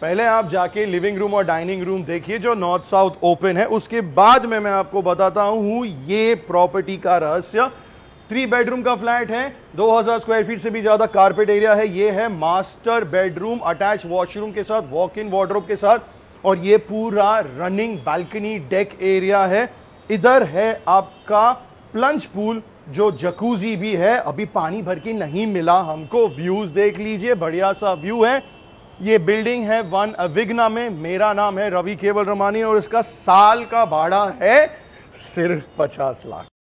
पहले आप जाके लिविंग रूम और डाइनिंग रूम देखिए जो नॉर्थ साउथ ओपन है उसके बाद में मैं आपको बताता हूं ये प्रॉपर्टी का रहस्य थ्री बेडरूम का फ्लैट है 2000 स्क्वायर फीट से भी ज़्यादा कारपेट एरिया है ये है मास्टर बेडरूम अटैच वॉशरूम के साथ वॉक इन वार्ड्रोप के साथ और ये पूरा रनिंग बालकनी डेक एरिया है इधर है आपका प्लंज पूल जो जकूजी भी है अभी पानी भर के नहीं मिला हमको व्यूज़ देख लीजिए बढ़िया सा व्यू है ये बिल्डिंग है वन अविघ्ना में मेरा नाम है रवि केवल रमानी और इसका साल का भाड़ा है सिर्फ पचास लाख